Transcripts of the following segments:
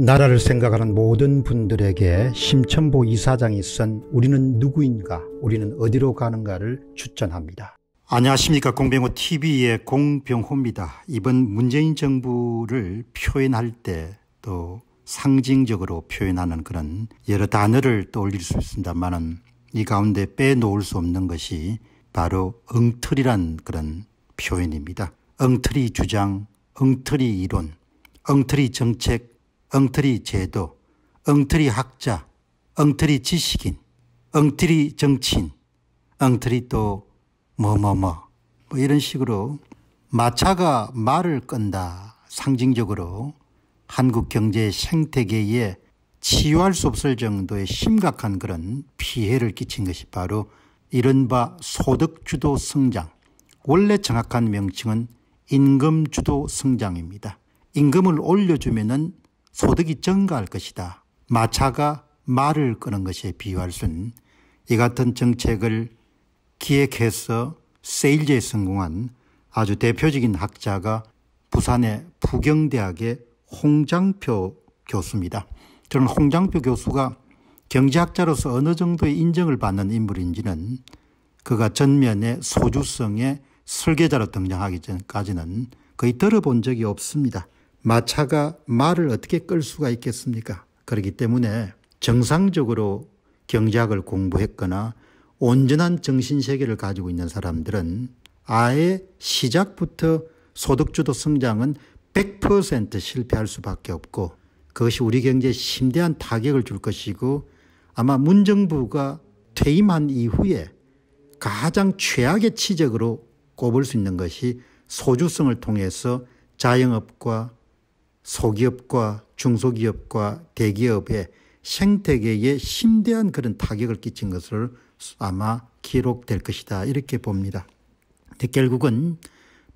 나라를 생각하는 모든 분들에게 심천보 이사장이 쓴 우리는 누구인가 우리는 어디로 가는가를 추천합니다. 안녕하십니까 공병호TV의 공병호입니다. 이번 문재인 정부를 표현할 때 또 상징적으로 표현하는 그런 여러 단어를 떠올릴 수있습니다만이 가운데 빼놓을 수 없는 것이 바로 엉터리란 그런 표현입니다. 엉터리 주장, 엉터리 이론, 엉터리 정책, 엉터리 제도, 엉터리 학자, 엉터리 지식인, 엉터리 정치인, 엉터리 또 뭐뭐뭐 뭐 이런 식으로 마차가 말을 끈다 상징적으로 한국 경제 생태계에 치유할 수 없을 정도의 심각한 그런 피해를 끼친 것이 바로 이른바 소득주도 성장 원래 정확한 명칭은 임금주도 성장입니다. 임금을 올려주면은 소득이 증가할 것이다. 마차가 말을 끄는 것에 비유할 수는 이 같은 정책을 기획해서 세일즈에 성공한 아주 대표적인 학자가 부산의 부경대학의 홍장표 교수입니다. 저는 홍장표 교수가 경제학자로서 어느 정도의 인정을 받는 인물인지는 그가 전면의 소주성의 설계자로 등장하기 전까지는 거의 들어본 적이 없습니다. 마차가 말을 어떻게 끌 수가 있겠습니까? 그렇기 때문에 정상적으로 경제학을 공부했거나 온전한 정신세계를 가지고 있는 사람들은 아예 시작부터 소득주도 성장은 100% 실패할 수밖에 없고 그것이 우리 경제에 심대한 타격을 줄 것이고 아마 문정부가 퇴임한 이후에 가장 최악의 치적으로 꼽을 수 있는 것이 소주성을 통해서 자영업과 소기업과 중소기업과 대기업의 생태계에 심대한 그런 타격을 끼친 것을 아마 기록될 것이다. 이렇게 봅니다. 결국은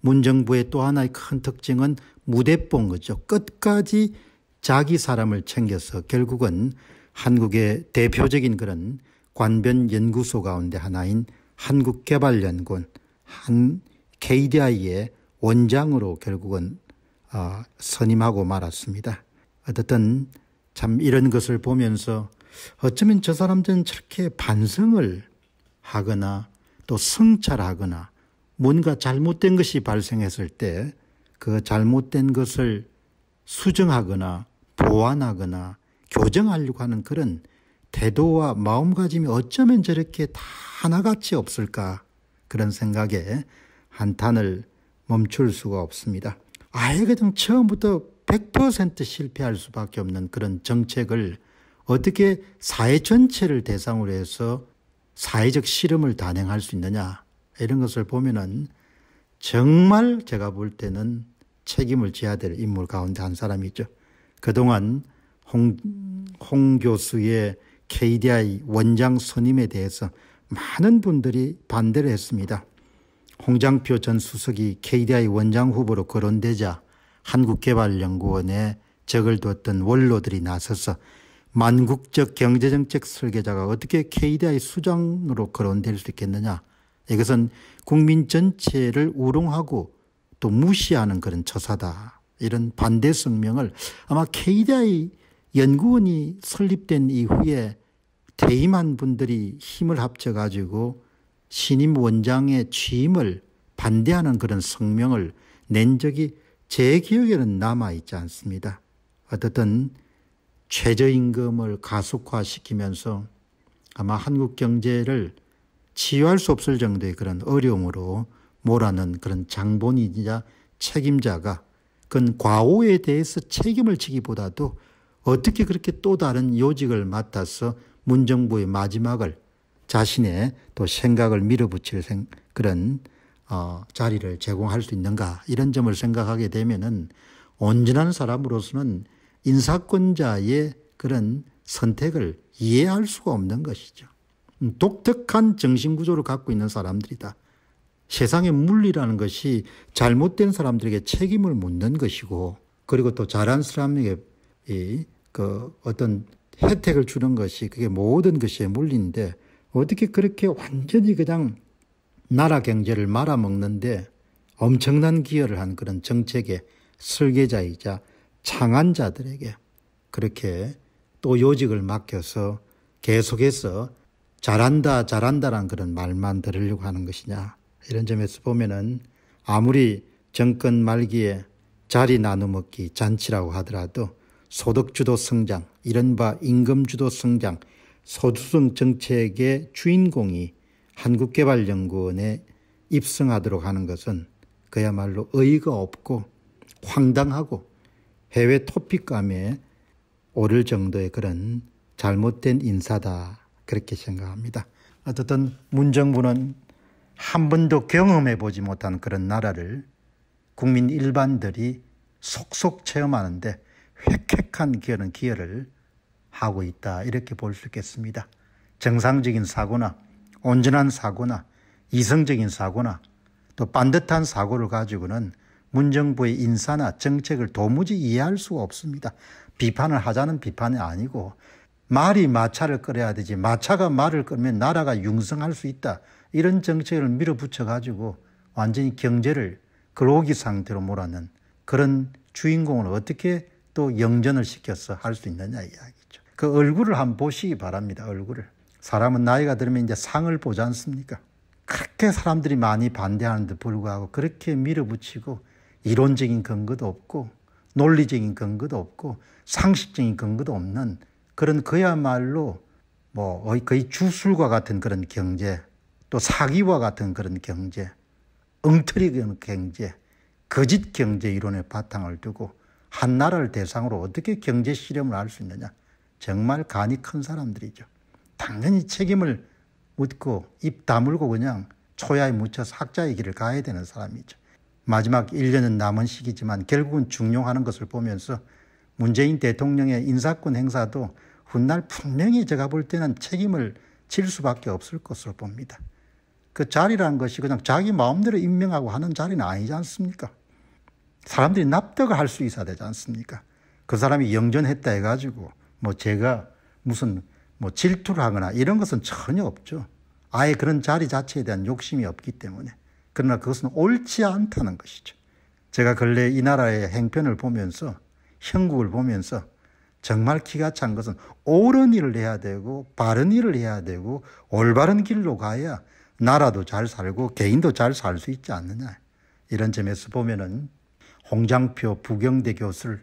문정부의 또 하나의 큰 특징은 무대뽕 거죠. 끝까지 자기 사람을 챙겨서 결국은 한국의 대표적인 그런 관변 연구소 가운데 하나인 한국개발연구원 한 KDI의 원장으로 결국은 아, 선임하고 말았습니다. 어쨌든 참 이런 것을 보면서 어쩌면 저 사람들은 저렇게 반성을 하거나 또 성찰하거나 뭔가 잘못된 것이 발생했을 때 그 잘못된 것을 수정하거나 보완하거나 교정하려고 하는 그런 태도와 마음가짐이 어쩌면 저렇게 다 하나같이 없을까 그런 생각에 한탄을 멈출 수가 없습니다. 아예 그냥 처음부터 100% 실패할 수밖에 없는 그런 정책을 어떻게 사회 전체를 대상으로 해서 사회적 실험을 단행할 수 있느냐 이런 것을 보면은 정말 제가 볼 때는 책임을 져야 될 인물 가운데 한 사람이죠. 그동안 홍, 홍 교수의 KDI 원장 선임에 대해서 많은 분들이 반대를 했습니다. 홍장표 전 수석이 KDI 원장 후보로 거론되자 한국개발연구원에 적을 뒀던 원로들이 나서서 만국적 경제정책 설계자가 어떻게 KDI 수장으로 거론될 수 있겠느냐. 이것은 국민 전체를 우롱하고 또 무시하는 그런 처사다. 이런 반대 성명을 아마 KDI 연구원이 설립된 이후에 대임한 분들이 힘을 합쳐가지고 신임 원장의 취임을 반대하는 그런 성명을 낸 적이 제 기억에는 남아있지 않습니다. 어떻든 최저임금을 가속화시키면서 아마 한국 경제를 치유할 수 없을 정도의 그런 어려움으로 몰아는 그런 장본인이자 책임자가 그건 과오에 대해서 책임을 지기보다도 어떻게 그렇게 또 다른 요직을 맡아서 문정부의 마지막을 자신의 또 생각을 밀어붙일 생, 그런 어, 자리를 제공할 수 있는가 이런 점을 생각하게 되면은 온전한 사람으로서는 인사권자의 그런 선택을 이해할 수가 없는 것이죠. 음, 독특한 정신구조를 갖고 있는 사람들이다. 세상의 물리라는 것이 잘못된 사람들에게 책임을 묻는 것이고 그리고 또 잘한 사람에게 이, 그 어떤 혜택을 주는 것이 그게 모든 것이 물리인데 어떻게 그렇게 완전히 그냥 나라 경제를 말아먹는데 엄청난 기여를 한 그런 정책의 설계자이자 창안자들에게 그렇게 또 요직을 맡겨서 계속해서 잘한다, 잘한다란 그런 말만 들으려고 하는 것이냐. 이런 점에서 보면은 아무리 정권 말기에 자리 나눠먹기 잔치라고 하더라도 소득주도 성장, 이른바 임금주도 성장, 소두순 정책의 주인공이 한국개발연구원에 입성하도록 하는 것은 그야말로 의의가 없고 황당하고 해외 토픽감에 오를 정도의 그런 잘못된 인사다 그렇게 생각합니다. 어쨌든 문정부는 한 번도 경험해 보지 못한 그런 나라를 국민 일반들이 속속 체험하는데 획획한 기여는 기여를 하고 있다. 이렇게 볼 수 있겠습니다. 정상적인 사고나 온전한 사고나 이성적인 사고나 또 반듯한 사고를 가지고는 문정부의 인사나 정책을 도무지 이해할 수가 없습니다. 비판을 하자는 비판이 아니고 말이 마차를 끌어야 되지 마차가 말을 끌면 나라가 융성할 수 있다. 이런 정책을 밀어붙여 가지고 완전히 경제를 글로기 상태로 몰아는 그런 주인공을 어떻게 또 영전을 시켜서 할 수 있느냐 이야기. 그 얼굴을 한번 보시기 바랍니다. 얼굴을. 사람은 나이가 들면 이제 상을 보지 않습니까? 그렇게 사람들이 많이 반대하는데 불구하고 그렇게 밀어붙이고 이론적인 근거도 없고 논리적인 근거도 없고 상식적인 근거도 없는 그런 그야말로 뭐 거의 주술과 같은 그런 경제 또 사기와 같은 그런 경제 엉터리 경제 거짓 경제 이론의 바탕을 두고 한 나라를 대상으로 어떻게 경제 실험을 할 수 있느냐 정말 간이 큰 사람들이죠. 당연히 책임을 묻고 입 다물고 그냥 초야에 묻혀서 학자의 길을 가야 되는 사람이죠. 마지막 1년은 남은 시기지만 결국은 중용하는 것을 보면서 문재인 대통령의 인사권 행사도 훗날 분명히 제가 볼 때는 책임을 질 수밖에 없을 것으로 봅니다. 그 자리라는 것이 그냥 자기 마음대로 임명하고 하는 자리는 아니지 않습니까? 사람들이 납득을 할 수 있어야 되지 않습니까? 그 사람이 영전했다 해가지고 뭐 제가 무슨 뭐 질투를 하거나 이런 것은 전혀 없죠. 아예 그런 자리 자체에 대한 욕심이 없기 때문에. 그러나 그것은 옳지 않다는 것이죠. 제가 근래 이 나라의 행편을 보면서 형국을 보면서 정말 기가 찬 것은 옳은 일을 해야 되고 바른 일을 해야 되고 올바른 길로 가야 나라도 잘 살고 개인도 잘 살 수 있지 않느냐. 이런 점에서 보면은 홍장표 부경대 교수를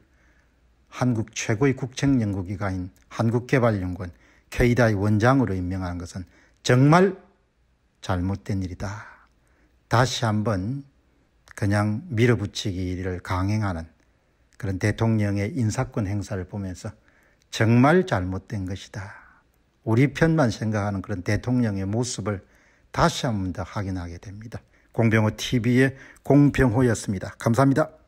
한국 최고의 국책 연구기관인 한국개발연구원 KDI 원장으로 임명하는 것은 정말 잘못된 일이다. 다시 한번 그냥 밀어붙이기를 강행하는 그런 대통령의 인사권 행사를 보면서 정말 잘못된 것이다. 우리 편만 생각하는 그런 대통령의 모습을 다시 한번더 확인하게 됩니다. 공병호 TV의 공병호였습니다. 감사합니다.